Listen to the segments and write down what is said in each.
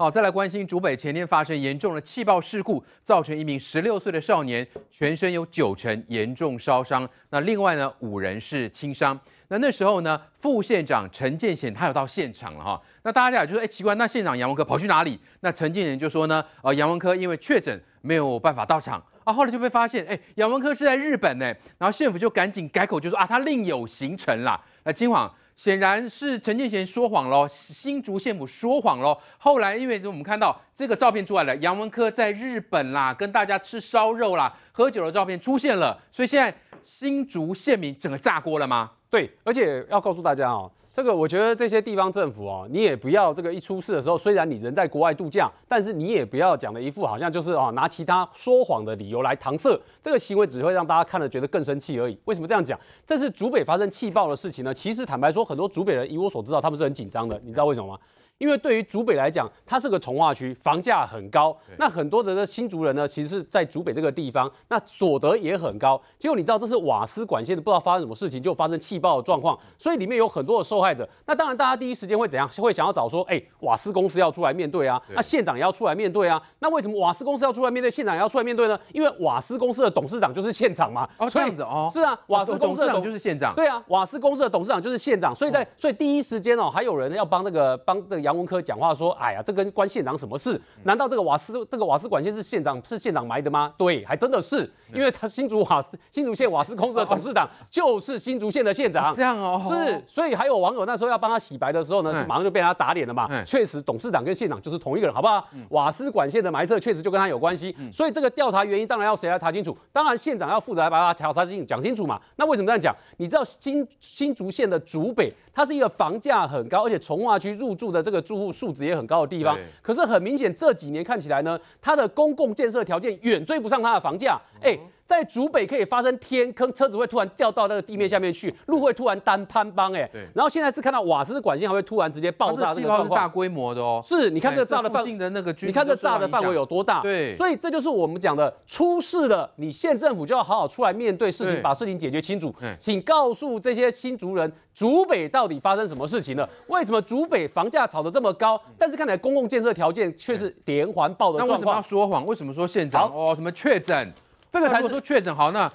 好，再来关心，竹北前天发生严重的气爆事故，造成一名十六岁的少年全身有九成严重烧伤。那另外呢，五人是轻伤。那那时候呢，副县长陈建显他有到现场了哈。那大家也就说，哎，奇怪，那县长杨文科跑去哪里？那陈建显就说呢，呃，杨文科因为确诊没有办法到场啊。后来就被发现，哎，杨文科是在日本呢。然后县府就赶紧改口就说啊，他另有行程啦。那今晚。显然是陈建贤说谎喽，新竹县府说谎喽。后来，因为我们看到这个照片出来了，杨文科在日本啦，跟大家吃烧肉啦、喝酒的照片出现了，所以现在新竹县民整个炸锅了吗？对，而且要告诉大家哦。这个我觉得这些地方政府哦，你也不要这个一出事的时候，虽然你人在国外度假，但是你也不要讲的一副好像就是啊拿其他说谎的理由来搪塞，这个行为只会让大家看了觉得更生气而已。为什么这样讲？这是竹北发生气爆的事情呢？其实坦白说，很多竹北人以我所知道，他们是很紧张的。你知道为什么吗？因为对于竹北来讲，它是个从化区，房价很高。那很多的这新竹人呢，其实是在竹北这个地方，那所得也很高。结果你知道，这是瓦斯管线，不知道发生什么事情，就发生气爆的状况。所以里面有很多的受害者。那当然，大家第一时间会怎样？会想要找说，哎，瓦斯公司要出来面对啊，那县长也要出来面对啊。那为什么瓦斯公司要出来面对，县长也要出来面对呢？因为瓦斯公司的董事长就是县长嘛。哦，这样子哦。是啊，瓦斯公司的董事长就是县长。对啊，瓦斯公司的董事长就是县长。所以在所以第一时间哦，还有人要帮那个帮这个杨。杨文科讲话说：“哎呀，这跟关县长什么事？难道这个瓦斯这个瓦斯管线是县长是县长埋的吗？对，还真的是，因为他新竹瓦斯新竹县瓦斯公司的董事长就是新竹县的县长。这样哦，是，所以还有网友那时候要帮他洗白的时候呢，马上就被他打脸了嘛。确实，董事长跟县长就是同一个人，好不好？瓦斯管线的埋设确实就跟他有关系。所以这个调查原因当然要谁来查清楚，当然县长要负责来把它调查清楚，讲清楚嘛。那为什么这样讲？你知道新新竹县的竹北，它是一个房价很高，而且从化区入住的这个。”住户素质也很高的地方，可是很明显，这几年看起来呢，它的公共建设条件远追不上它的房价，哎。在竹北可以发生天坑，车子会突然掉到那个地面下面去，路会突然单攀崩，哎，对。然后现在是看到瓦斯管线还会突然直接爆炸，这个状况大规模的哦。是，你看这炸的范，近的那个，你看这炸的范围有多大？对。所以这就是我们讲的出事了，你县政府就要好好出来面对事情，把事情解决清楚。请告诉这些新竹人，竹北到底发生什么事情了？为什么竹北房价炒的这么高，但是看来公共建设条件却是连环爆的状况？那为什么要说谎？为什么说县长哦什么确诊？这个才说确诊好那，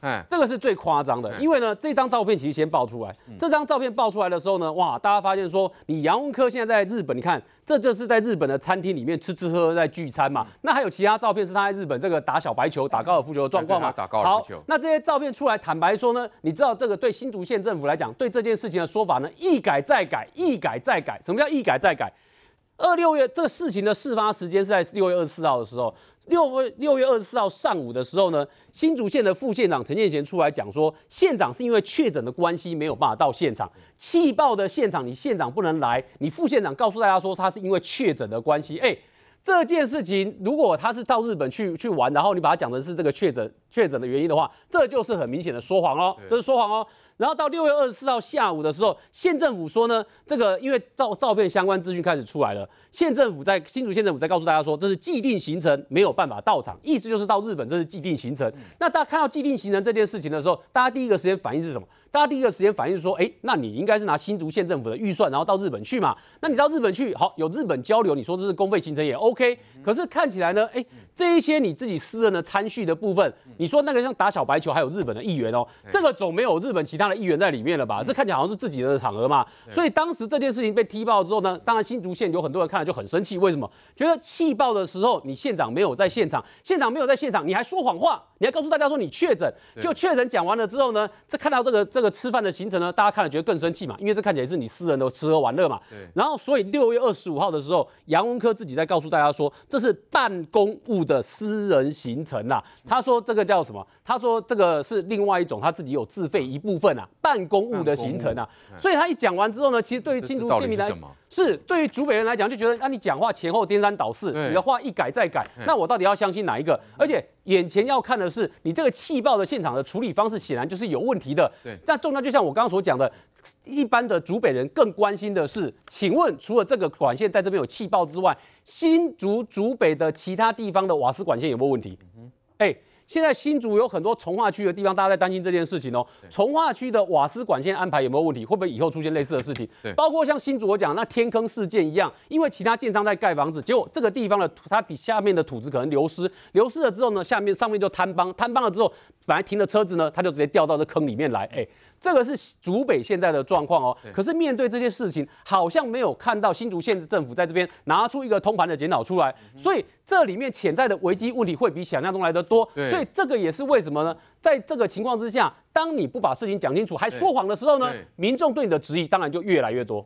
哎，这个是最夸张的，因为呢，这张照片其实先爆出来，这张照片爆出来的时候呢，哇，大家发现说，你杨文科现在在日本，你看这就是在日本的餐厅里面吃吃喝喝在聚餐嘛，那还有其他照片是他在日本这个打小白球、打高尔夫球的状况嘛，打高尔夫球。好，那这些照片出来，坦白说呢，你知道这个对新竹县政府来讲，对这件事情的说法呢，一改再改，一改再改，什么叫一改再改？二六月这个事情的事发时间是在六月二十四号的时候，六月六月二十四号上午的时候呢，新竹县的副县长陈建贤出来讲说，县长是因为确诊的关系没有办法到现场，气爆的现场你县长不能来，你副县长告诉大家说他是因为确诊的关系，哎。这件事情，如果他是到日本去去玩，然后你把他讲的是这个确诊确诊的原因的话，这就是很明显的说谎哦，这是说谎哦。然后到六月二十四号下午的时候，县政府说呢，这个因为照照片相关资讯开始出来了，县政府在新竹县政府在告诉大家说，这是既定行程没有办法到场，意思就是到日本这是既定行程。那大家看到既定行程这件事情的时候，大家第一个时间反应是什么？大家第一个时间反应是说，哎，那你应该是拿新竹县政府的预算，然后到日本去嘛？那你到日本去，好有日本交流，你说这是公费行程也欧。OK，可是看起来呢，哎，这一些你自己私人的参叙的部分，你说那个像打小白球，还有日本的议员哦，这个总没有日本其他的议员在里面了吧？这看起来好像是自己的场合嘛。所以当时这件事情被踢爆之后呢，当然新竹县有很多人看了就很生气，为什么？觉得气爆的时候，你县长没有在现场，县长没有在现场，你还说谎话，你还告诉大家说你确诊，就确诊讲完了之后呢，这看到这个这个吃饭的行程呢，大家看了觉得更生气嘛，因为这看起来是你私人的吃喝玩乐嘛。对。然后所以六月二十五号的时候，杨文科自己在告诉大家。他说：“这是办公务的私人行程啊。”他说：“这个叫什么？”他说：“这个是另外一种，他自己有自费一部分啊，办公务的行程啊。”所以他一讲完之后呢，其实对于新竹县民来，是对于竹北人来讲，就觉得那你讲话前后颠三倒四，你的话一改再改，那我到底要相信哪一个？而且眼前要看的是你这个气爆的现场的处理方式，显然就是有问题的。对，但重要就像我刚刚所讲的，一般的竹北人更关心的是，请问除了这个管线在这边有气爆之外，新竹竹北的其他地方的瓦斯管线有没有问题？哎，现在新竹有很多从化区的地方，大家在担心这件事情哦。从化区的瓦斯管线安排有没有问题？会不会以后出现类似的事情？对，包括像新竹我讲那天坑事件一样，因为其他建商在盖房子，结果这个地方的它底下面的土质可能流失，流失了之后呢，下面上面就坍帮，坍帮了之后，本来停的车子呢，它就直接掉到这坑里面来，哎。这个是竹北现在的状况哦，可是面对这些事情，好像没有看到新竹县政府在这边拿出一个通盘的检讨出来，所以这里面潜在的危机物理会比想象中来的多，所以这个也是为什么呢？在这个情况之下，当你不把事情讲清楚，还说谎的时候呢，民众对你的质疑当然就越来越多。